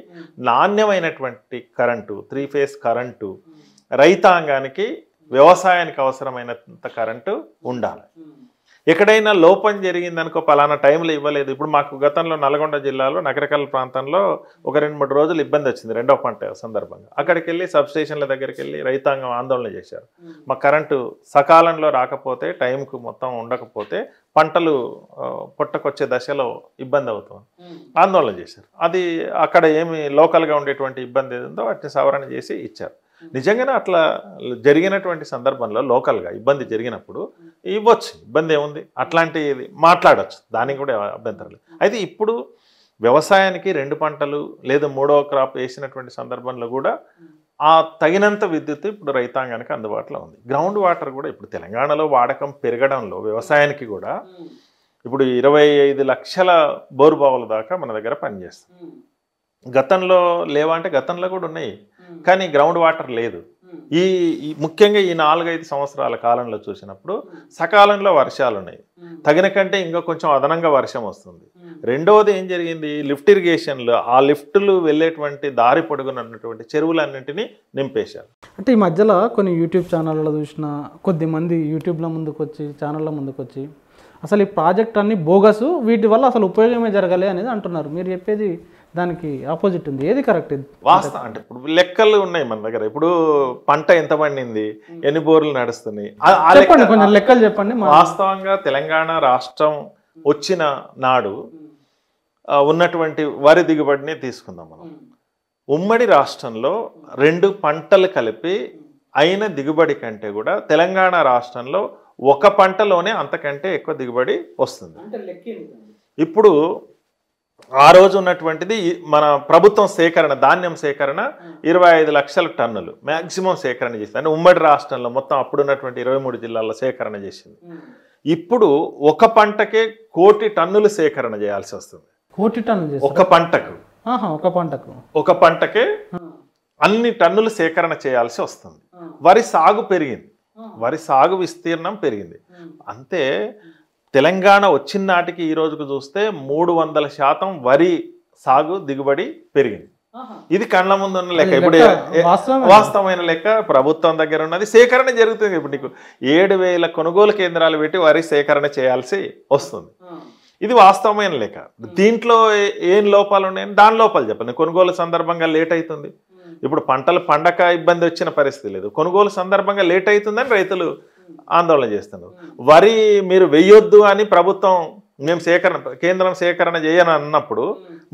[SPEAKER 2] నాణ్యమైనటువంటి కరెంటు త్రీ ఫేజ్ కరెంటు రైతాంగానికి వ్యవసాయానికి అవసరమైనంత కరెంటు ఉండాలి ఎక్కడైనా లోపం జరిగిందనుకో పలానా టైంలో ఇవ్వలేదు ఇప్పుడు మాకు గతంలో నల్గొండ జిల్లాలో నగరకల్ ప్రాంతంలో ఒక రెండు మూడు రోజులు ఇబ్బంది వచ్చింది రెండో పంట సందర్భంగా అక్కడికి వెళ్ళి సబ్స్టేషన్ల దగ్గరికి వెళ్ళి రైతాంగం ఆందోళన చేశారు మా కరెంటు సకాలంలో రాకపోతే టైంకు మొత్తం ఉండకపోతే పంటలు పుట్టకొచ్చే దశలో ఇబ్బంది అవుతుంది ఆందోళన చేశారు అది అక్కడ ఏమి లోకల్గా ఉండేటువంటి ఇబ్బంది ఏదో వాటిని సవరణ చేసి ఇచ్చారు నిజంగానే అట్లా జరిగినటువంటి సందర్భంలో లోకల్గా ఇబ్బంది జరిగినప్పుడు ఇవ్వచ్చు ఇబ్బంది ఏముంది అట్లాంటి ఇది మాట్లాడచ్చు దానికి కూడా అభ్యంతరం లేదు అయితే ఇప్పుడు వ్యవసాయానికి రెండు పంటలు లేదా మూడవ క్రాప్ వేసినటువంటి సందర్భంలో కూడా ఆ తగినంత విద్యుత్ ఇప్పుడు రైతాంగానికి అందుబాటులో ఉంది గ్రౌండ్ వాటర్ కూడా ఇప్పుడు తెలంగాణలో వాడకం పెరగడంలో వ్యవసాయానికి కూడా ఇప్పుడు ఇరవై ఐదు లక్షల బోరుబావుల దాకా మన దగ్గర పనిచేస్తాం గతంలో లేవా అంటే గతంలో కూడా ఉన్నాయి కానీ గ్రౌండ్ వాటర్ లేదు ఈ ముఖ్యంగా ఈ నాలుగైదు సంవత్సరాల కాలంలో చూసినప్పుడు సకాలంలో వర్షాలు ఉన్నాయి తగిన కంటే ఇంకా కొంచెం అదనంగా వర్షం వస్తుంది రెండవది ఏం జరిగింది లిఫ్ట్ ఇరిగేషన్లో ఆ లిఫ్ట్లు వెళ్ళేటువంటి దారి పొడుగునటువంటి చెరువులన్నింటినీ నింపేశారు
[SPEAKER 1] అంటే ఈ మధ్యలో కొన్ని యూట్యూబ్ ఛానళ్ళలో చూసిన కొద్దిమంది యూట్యూబ్లో ముందుకు వచ్చి ఛానళ్ళ ముందుకు వచ్చి అసలు ఈ ప్రాజెక్ట్ అన్ని బోగస్ వీటి వల్ల అసలు ఉపయోగమే జరగలే అనేది అంటున్నారు మీరు చెప్పేది దానికి ఆపోజిట్ ఉంది ఏది కరెక్ట్ వాస్తవం
[SPEAKER 2] అంటే ఇప్పుడు లెక్కలు ఉన్నాయి మన దగ్గర ఇప్పుడు పంట ఎంత పండింది ఎన్ని బోర్లు నడుస్తున్నాయి
[SPEAKER 1] కొంచెం లెక్కలు చెప్పండి
[SPEAKER 2] వాస్తవంగా తెలంగాణ రాష్ట్రం వచ్చిన నాడు ఉన్నటువంటి వరి దిగుబడిని తీసుకుందాం మనం ఉమ్మడి రాష్ట్రంలో రెండు పంటలు కలిపి అయిన దిగుబడి కంటే కూడా తెలంగాణ రాష్ట్రంలో ఒక పంటలోనే అంతకంటే ఎక్కువ దిగుబడి వస్తుంది ఇప్పుడు ఆ రోజు ఉన్నటువంటిది మన ప్రభుత్వం సేకరణ ధాన్యం సేకరణ ఇరవై ఐదు లక్షల టన్నులు మ్యాక్సిమం సేకరణ చేసింది అంటే ఉమ్మడి రాష్ట్రంలో మొత్తం అప్పుడున్నటువంటి ఇరవై మూడు జిల్లాల్లో సేకరణ చేసింది ఇప్పుడు ఒక పంటకే కోటి టన్నులు సేకరణ చేయాల్సి వస్తుంది
[SPEAKER 1] కోటి టన్నులు ఒక పంటకు ఒక పంటకు
[SPEAKER 2] ఒక పంటకే అన్ని టన్నులు సేకరణ చేయాల్సి వస్తుంది వరి సాగు పెరిగింది వరి సాగు విస్తీర్ణం పెరిగింది అంతే తెలంగాణ వచ్చిన నాటికి ఈ రోజుకు చూస్తే మూడు వందల శాతం వరి సాగు దిగుబడి పెరిగింది ఇది కళ్ళ ముందు ఉన్న లెక్క ఇప్పుడు వాస్తవమైన లెక్క ప్రభుత్వం దగ్గర ఉన్నది సేకరణ జరుగుతుంది ఇప్పుడు నీకు ఏడు వేల కొనుగోలు కేంద్రాలు పెట్టి వరి సేకరణ చేయాల్సి వస్తుంది ఇది వాస్తవమైన లెక్క దీంట్లో ఏం లోపాలు ఉన్నాయని దాని లోపాలు చెప్పండి కొనుగోలు సందర్భంగా లేట్ అవుతుంది ఇప్పుడు పంటలు పండక ఇబ్బంది వచ్చిన పరిస్థితి లేదు కొనుగోలు సందర్భంగా లేట్ అవుతుందని రైతులు ఆందోళన చేస్తున్నారు వరి మీరు వెయ్యొద్దు అని ప్రభుత్వం మేము సేకరణ కేంద్రం సేకరణ చేయను అన్నప్పుడు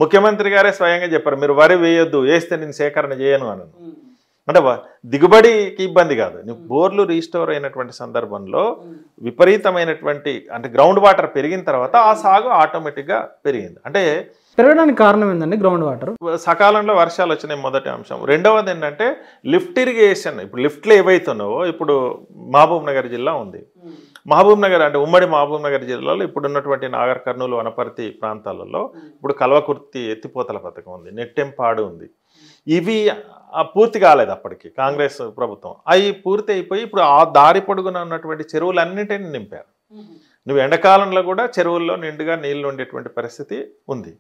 [SPEAKER 2] ముఖ్యమంత్రి గారే స్వయంగా చెప్పారు మీరు వరి వేయొద్దు వేస్తే నేను సేకరణ చేయను అని అంటే దిగుబడికి ఇబ్బంది కాదు నువ్వు బోర్లు రీస్టోర్ అయినటువంటి సందర్భంలో విపరీతమైనటువంటి అంటే గ్రౌండ్ వాటర్ పెరిగిన తర్వాత ఆ సాగు ఆటోమేటిక్గా పెరిగింది అంటే
[SPEAKER 1] పెరగడానికి కారణం ఏంటండి గ్రౌండ్ వాటర్
[SPEAKER 2] సకాలంలో వర్షాలు వచ్చినాయి మొదటి అంశం రెండవది ఏంటంటే లిఫ్ట్ ఇరిగేషన్ ఇప్పుడు లిఫ్ట్లు ఏవైతున్నావో ఇప్పుడు మహబూబ్ నగర్ జిల్లా ఉంది మహబూబ్ నగర్ అంటే ఉమ్మడి మహబూబ్ నగర్ జిల్లాలో ఇప్పుడున్నటువంటి నాగర్ కర్నూలు వనపర్తి ప్రాంతాలలో ఇప్పుడు కల్వకుర్తి ఎత్తిపోతల పథకం ఉంది నెట్టెంపాడు ఉంది ఇవి పూర్తి కాలేదు అప్పటికి కాంగ్రెస్ ప్రభుత్వం అవి పూర్తి అయిపోయి ఇప్పుడు ఆ దారి పొడుగున ఉన్నటువంటి చెరువులన్నింటినీ నింపారు నువ్వు ఎండాకాలంలో కూడా చెరువుల్లో నిండుగా నీళ్లు ఉండేటువంటి పరిస్థితి ఉంది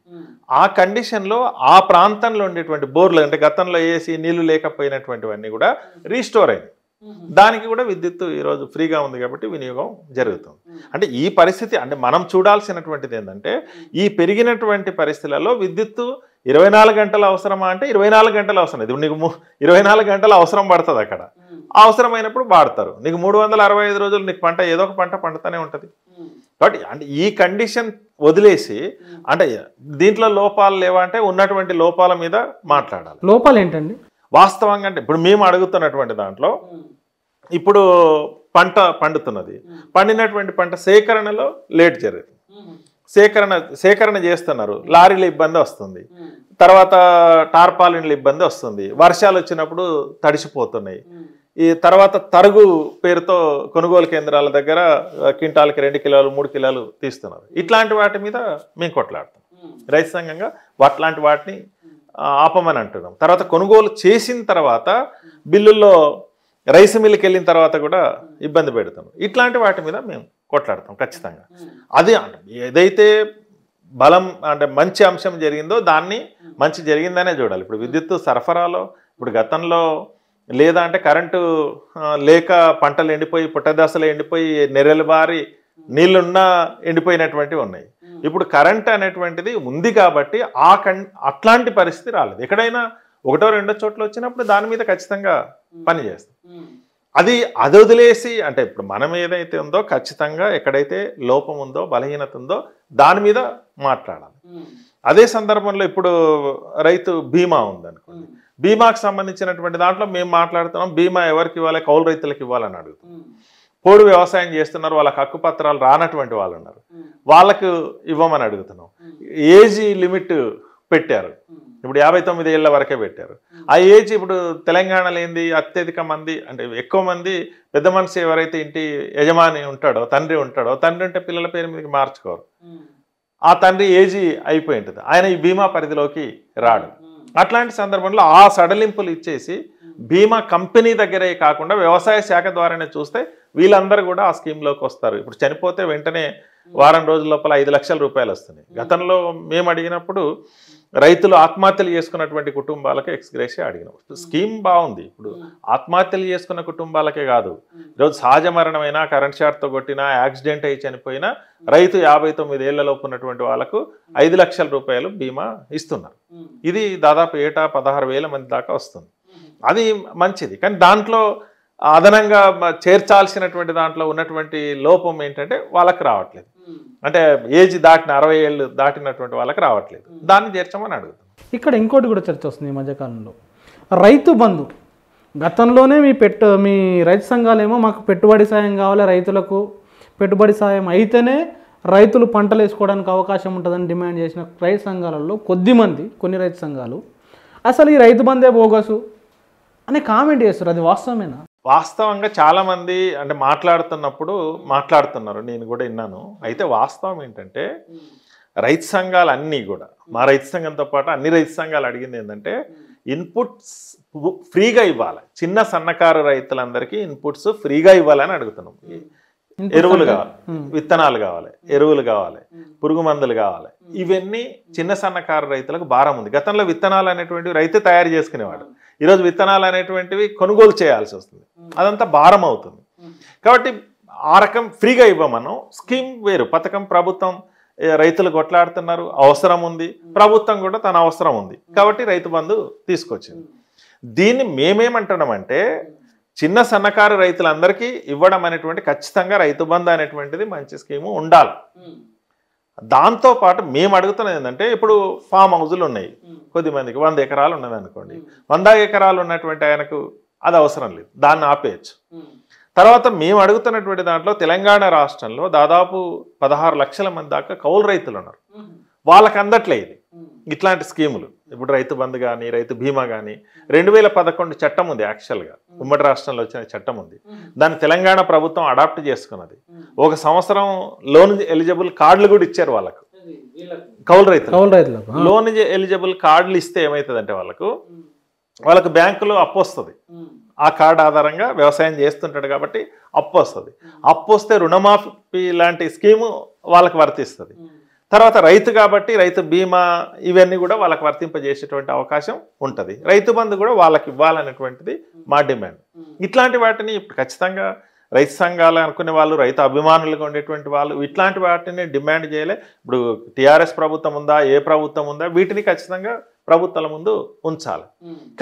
[SPEAKER 2] ఆ కండిషన్లో ఆ ప్రాంతంలో ఉండేటువంటి బోర్లు అంటే గతంలో వేసి నీళ్లు లేకపోయినటువంటివన్నీ కూడా రీస్టోర్ అయింది దానికి కూడా విద్యుత్తు ఈరోజు ఫ్రీగా ఉంది కాబట్టి వినియోగం జరుగుతుంది అంటే ఈ పరిస్థితి అంటే మనం చూడాల్సినటువంటిది ఏంటంటే ఈ పెరిగినటువంటి పరిస్థితులలో విద్యుత్తు ఇరవై గంటలు అవసరమా అంటే ఇరవై గంటలు అవసరం ఇది నీకు ఇరవై గంటలు అవసరం పడుతుంది అక్కడ అవసరమైనప్పుడు వాడతారు నీకు మూడు రోజులు నీకు పంట ఏదో ఒక పంట పండుతూనే ఉంటుంది కాబట్టి అంటే ఈ కండిషన్ వదిలేసి అంటే దీంట్లో లోపాలు లేవా అంటే ఉన్నటువంటి లోపాల మీద మాట్లాడాలి
[SPEAKER 1] లోపాలు ఏంటండి
[SPEAKER 2] వాస్తవంగా అంటే ఇప్పుడు మేము అడుగుతున్నటువంటి దాంట్లో ఇప్పుడు పంట పండుతున్నది పండినటువంటి పంట సేకరణలో లేట్ జరిగింది సేకరణ సేకరణ చేస్తున్నారు లారీల ఇబ్బంది వస్తుంది తర్వాత టార్పాలిన్ల ఇబ్బంది వస్తుంది వర్షాలు వచ్చినప్పుడు తడిసిపోతున్నాయి ఈ తర్వాత తరుగు పేరుతో కొనుగోలు కేంద్రాల దగ్గర క్వింటాల్కి రెండు కిలోలు మూడు కిలోలు తీస్తున్నారు ఇట్లాంటి వాటి మీద మేము కొట్లాడుతున్నాం రైతు సంఘంగా అట్లాంటి వాటిని ఆపమని అంటున్నాం తర్వాత కొనుగోలు చేసిన తర్వాత బిల్లుల్లో రైస్ మిల్కి వెళ్ళిన తర్వాత కూడా ఇబ్బంది పెడతాం ఇట్లాంటి వాటి మీద మేము కొట్లాడతాం ఖచ్చితంగా అది ఏదైతే బలం అంటే మంచి అంశం జరిగిందో దాన్ని మంచి జరిగిందనే చూడాలి ఇప్పుడు విద్యుత్ సరఫరాలో ఇప్పుడు గతంలో లేదా అంటే కరెంటు లేక పంటలు ఎండిపోయి పుట్టదాసలు ఎండిపోయి నెరలు బారి నీళ్ళున్నా ఎండిపోయినటువంటివి ఉన్నాయి ఇప్పుడు కరెంట్ అనేటువంటిది ఉంది కాబట్టి ఆ కం అట్లాంటి పరిస్థితి రాలేదు ఎక్కడైనా ఒకటో రెండో చోట్ల వచ్చినప్పుడు దాని మీద ఖచ్చితంగా పనిచేస్తాం అది అది వదిలేసి అంటే ఇప్పుడు మనం ఏదైతే ఉందో ఖచ్చితంగా ఎక్కడైతే లోపం ఉందో బలహీనత ఉందో దాని మీద మాట్లాడాలి అదే సందర్భంలో ఇప్పుడు రైతు బీమా ఉందనుకోండి బీమాకు సంబంధించినటువంటి దాంట్లో మేము మాట్లాడుతున్నాం బీమా ఎవరికి ఇవ్వాలి కౌలు రైతులకు ఇవ్వాలని అడుగుతాం పోడు వ్యవసాయం చేస్తున్నారు వాళ్ళకి హక్కు పత్రాలు రానటువంటి వాళ్ళు ఉన్నారు వాళ్ళకు ఇవ్వమని అడుగుతున్నాం ఏజీ లిమిట్ పెట్టారు ఇప్పుడు యాభై తొమ్మిది ఏళ్ళ వరకే పెట్టారు ఆ ఏజ్ ఇప్పుడు తెలంగాణలో ఏంది అత్యధిక మంది అంటే ఎక్కువ మంది పెద్ద మనిషి ఎవరైతే ఇంటి యజమాని ఉంటాడో తండ్రి ఉంటాడో తండ్రి అంటే పిల్లల పేరు మీదకి మార్చుకోరు ఆ తండ్రి ఏజీ అయిపోయి ఉంటుంది ఆయన ఈ బీమా పరిధిలోకి రాడు అట్లాంటి సందర్భంలో ఆ సడలింపులు ఇచ్చేసి బీమా కంపెనీ దగ్గరే కాకుండా వ్యవసాయ శాఖ ద్వారానే చూస్తే వీళ్ళందరూ కూడా ఆ స్కీమ్లోకి వస్తారు ఇప్పుడు చనిపోతే వెంటనే వారం రోజుల లోపల ఐదు లక్షల రూపాయలు వస్తుంది గతంలో మేము అడిగినప్పుడు రైతులు ఆత్మహత్యలు చేసుకున్నటువంటి కుటుంబాలకు ఎక్స్గ్రేషే అడిగిన స్కీమ్ బాగుంది ఇప్పుడు ఆత్మహత్యలు చేసుకున్న కుటుంబాలకే కాదు ఈరోజు సహజ మరణమైనా కరెంట్ షార్ట్తో కొట్టినా యాక్సిడెంట్ అయి చనిపోయినా రైతు యాభై తొమ్మిది ఏళ్లలోపు ఉన్నటువంటి వాళ్ళకు ఐదు లక్షల రూపాయలు బీమా ఇస్తున్నారు ఇది దాదాపు ఏటా పదహారు వేల మంది దాకా వస్తుంది అది మంచిది కానీ దాంట్లో అదనంగా చేర్చాల్సినటువంటి దాంట్లో ఉన్నటువంటి లోపం ఏంటంటే వాళ్ళకి రావట్లేదు అంటే ఏజ్ దాటిన అరవై ఏళ్ళు దాటినటువంటి వాళ్ళకి రావట్లేదు దాన్ని చేర్చమని అడుగుతాం
[SPEAKER 1] ఇక్కడ ఇంకోటి కూడా చర్చ వస్తుంది ఈ మధ్యకాలంలో రైతు బంధు గతంలోనే మీ పెట్టు మీ రైతు సంఘాలేమో మాకు పెట్టుబడి సాయం కావాలి రైతులకు పెట్టుబడి సాయం అయితేనే రైతులు పంటలు వేసుకోవడానికి అవకాశం ఉంటుందని డిమాండ్ చేసిన రైతు సంఘాలలో కొద్దిమంది కొన్ని రైతు సంఘాలు అసలు ఈ రైతు బంధే బోగసు అనే కామెంట్ చేస్తారు అది వాస్తవమేనా
[SPEAKER 2] వాస్తవంగా చాలామంది అంటే మాట్లాడుతున్నప్పుడు మాట్లాడుతున్నారు నేను కూడా విన్నాను అయితే వాస్తవం ఏంటంటే రైతు సంఘాలు అన్నీ కూడా మా రైతు సంఘంతో పాటు అన్ని రైతు సంఘాలు అడిగింది ఏంటంటే ఇన్పుట్స్ ఫ్రీగా ఇవ్వాలి చిన్న సన్నకారు రైతులందరికీ ఇన్పుట్స్ ఫ్రీగా ఇవ్వాలని అడుగుతున్నాం ఎరువులు కావాలి విత్తనాలు కావాలి ఎరువులు కావాలి పురుగు మందులు కావాలి ఇవన్నీ చిన్న సన్నకారు రైతులకు భారం ఉంది గతంలో విత్తనాలు అనేటువంటివి రైతు తయారు చేసుకునేవాడు ఈరోజు విత్తనాలు అనేటువంటివి కొనుగోలు చేయాల్సి వస్తుంది అదంతా భారం అవుతుంది కాబట్టి ఆ రకం ఫ్రీగా ఇవ్వమనం స్కీమ్ వేరు పథకం ప్రభుత్వం రైతులు కొట్లాడుతున్నారు అవసరం ఉంది ప్రభుత్వం కూడా తన అవసరం ఉంది కాబట్టి రైతు బంధు తీసుకొచ్చింది దీన్ని మేమేమంటున్నామంటే చిన్న సన్నకారు రైతులందరికీ ఇవ్వడం అనేటువంటి ఖచ్చితంగా రైతు బంధు అనేటువంటిది మంచి స్కీము ఉండాలి దాంతోపాటు మేము అడుగుతున్నది ఏంటంటే ఇప్పుడు ఫామ్ హౌజులు ఉన్నాయి కొద్దిమందికి వంద ఎకరాలు ఉన్నది అనుకోండి వంద ఎకరాలు ఉన్నటువంటి ఆయనకు అది అవసరం లేదు దాన్ని ఆపేయచ్చు తర్వాత మేము అడుగుతున్నటువంటి దాంట్లో తెలంగాణ రాష్ట్రంలో దాదాపు పదహారు లక్షల మంది దాకా కౌలు రైతులు ఉన్నారు వాళ్ళకి అందట్లేదు ఇట్లాంటి స్కీములు ఇప్పుడు రైతు బంధు కానీ రైతు బీమా కానీ రెండు వేల పదకొండు చట్టం ఉంది యాక్చువల్గా ఉమ్మడి రాష్ట్రంలో వచ్చిన చట్టం ఉంది దాన్ని తెలంగాణ ప్రభుత్వం అడాప్ట్ చేసుకున్నది ఒక సంవత్సరం లోన్ ఎలిజిబుల్ కార్డులు కూడా ఇచ్చారు వాళ్ళకు
[SPEAKER 1] కౌలు రైతులు రైతులకు
[SPEAKER 2] లోన్ ఎలిజిబుల్ కార్డులు ఇస్తే ఏమవుతుందంటే వాళ్ళకు వాళ్ళకు బ్యాంకులో అప్పు వస్తుంది ఆ కార్డు ఆధారంగా వ్యవసాయం చేస్తుంటాడు కాబట్టి అప్పు వస్తుంది అప్పు వస్తే రుణమాఫీ లాంటి స్కీము వాళ్ళకి వర్తిస్తుంది తర్వాత రైతు కాబట్టి రైతు బీమా ఇవన్నీ కూడా వాళ్ళకి వర్తింపజేసేటువంటి అవకాశం ఉంటుంది రైతు బంధు కూడా వాళ్ళకి ఇవ్వాలనేటువంటిది మా డిమాండ్ ఇట్లాంటి వాటిని ఖచ్చితంగా రైతు సంఘాలు అనుకునే వాళ్ళు రైతు అభిమానులుగా ఉండేటువంటి వాళ్ళు ఇట్లాంటి వాటిని డిమాండ్ చేయలే ఇప్పుడు టీఆర్ఎస్ ప్రభుత్వం ఉందా ఏ ప్రభుత్వం ఉందా వీటిని ఖచ్చితంగా ప్రభుత్వాల ముందు ఉంచాలి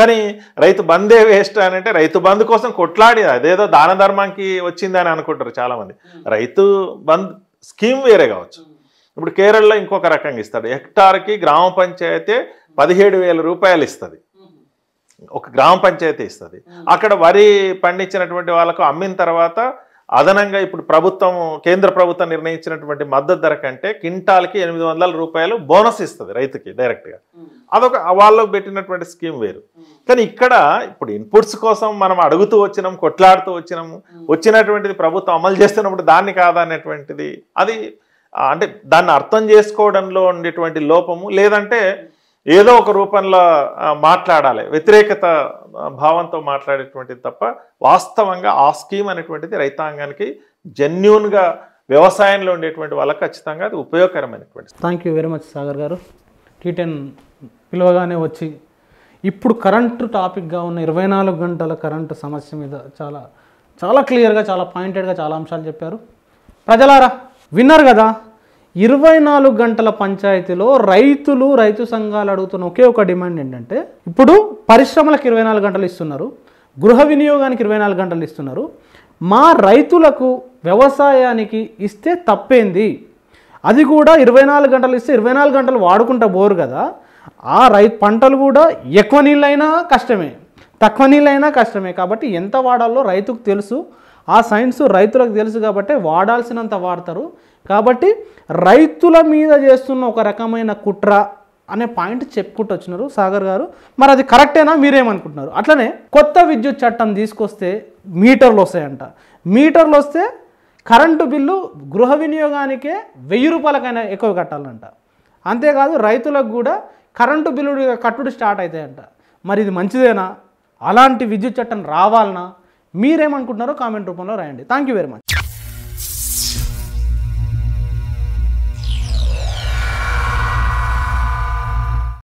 [SPEAKER 2] కానీ రైతు బందే వేస్ట్ అని అంటే రైతు బంధు కోసం కొట్లాడి అదేదో దాన ధర్మానికి వచ్చిందని అనుకుంటారు చాలామంది రైతు బంద్ స్కీమ్ వేరే కావచ్చు ఇప్పుడు కేరళలో ఇంకొక రకంగా ఇస్తాడు హెక్టార్కి గ్రామ పంచాయతీ పదిహేడు వేల రూపాయలు ఇస్తుంది ఒక గ్రామ పంచాయతీ ఇస్తుంది అక్కడ వరి పండించినటువంటి వాళ్ళకు అమ్మిన తర్వాత అదనంగా ఇప్పుడు ప్రభుత్వం కేంద్ర ప్రభుత్వం నిర్ణయించినటువంటి మద్దతు ధర కంటే కింటాల్కి ఎనిమిది వందల రూపాయలు బోనస్ ఇస్తుంది రైతుకి డైరెక్ట్గా అదొక వాళ్ళు పెట్టినటువంటి స్కీమ్ వేరు కానీ ఇక్కడ ఇప్పుడు ఇన్పుట్స్ కోసం మనం అడుగుతూ వచ్చినాం కొట్లాడుతూ వచ్చినాము వచ్చినటువంటిది ప్రభుత్వం అమలు చేస్తున్నప్పుడు దాన్ని కాదనేటువంటిది అది అంటే దాన్ని అర్థం చేసుకోవడంలో ఉండేటువంటి లోపము లేదంటే ఏదో ఒక రూపంలో మాట్లాడాలి వ్యతిరేకత భావంతో మాట్లాడేటువంటిది తప్ప వాస్తవంగా ఆ స్కీమ్ అనేటువంటిది రైతాంగానికి జెన్యున్గా వ్యవసాయంలో ఉండేటువంటి వాళ్ళకి ఖచ్చితంగా అది ఉపయోగకరమైనటువంటి
[SPEAKER 1] thank you very much Sagar garu T ten పిలవగానే వచ్చి ఇప్పుడు కరెంటు టాపిక్గా ఉన్న ఇరవై నాలుగు గంటల కరెంటు సమస్య మీద చాలా చాలా క్లియర్గా చాలా పాయింటెడ్గా చాలా అంశాలు చెప్పారు ప్రజలారా విన్నారు కదా ఇరవై నాలుగు గంటల పంచాయతీలో రైతులు రైతు సంఘాలు అడుగుతున్న ఒకే ఒక డిమాండ్ ఏంటంటే ఇప్పుడు పరిశ్రమలకు ఇరవై నాలుగు గంటలు ఇస్తున్నారు గృహ వినియోగానికి ఇరవై నాలుగు గంటలు ఇస్తున్నారు మా రైతులకు వ్యవసాయానికి ఇస్తే తప్పేంది అది కూడా ఇరవై నాలుగు గంటలు ఇస్తే ఇరవై నాలుగు గంటలు వాడుకుంటా బోరు కదా ఆ రై పంటలు కూడా ఎక్కువ నీళ్ళైనా కష్టమే తక్కువ నీళ్ళైనా కష్టమే కాబట్టి ఎంత వాడాలో రైతుకు తెలుసు ఆ సైన్స్ రైతులకు తెలుసు కాబట్టి వాడాల్సినంత వాడతారు కాబట్టి రైతుల మీద చేస్తున్న ఒక రకమైన కుట్ర అనే పాయింట్ చెప్పుకుంటూ వచ్చినారు సాగర్ గారు మరి అది కరెక్టేనా మీరేమనుకుంటున్నారు అట్లనే కొత్త విద్యుత్ చట్టం తీసుకొస్తే మీటర్లు వస్తాయంట మీటర్లు వస్తే కరెంటు బిల్లు గృహ వినియోగానికే వెయ్యి రూపాయలకైనా ఎక్కువ కట్టాలంట అంతేకాదు రైతులకు కూడా కరెంటు బిల్లు కట్టుడు స్టార్ట్ అవుతాయంట మరి ఇది మంచిదేనా అలాంటి విద్యుత్ చట్టం రావాలనా మీరేమనుకుంటున్నారో కామెంట్ రూపంలో రాయండి థ్యాంక్ యూ వెరీ మచ్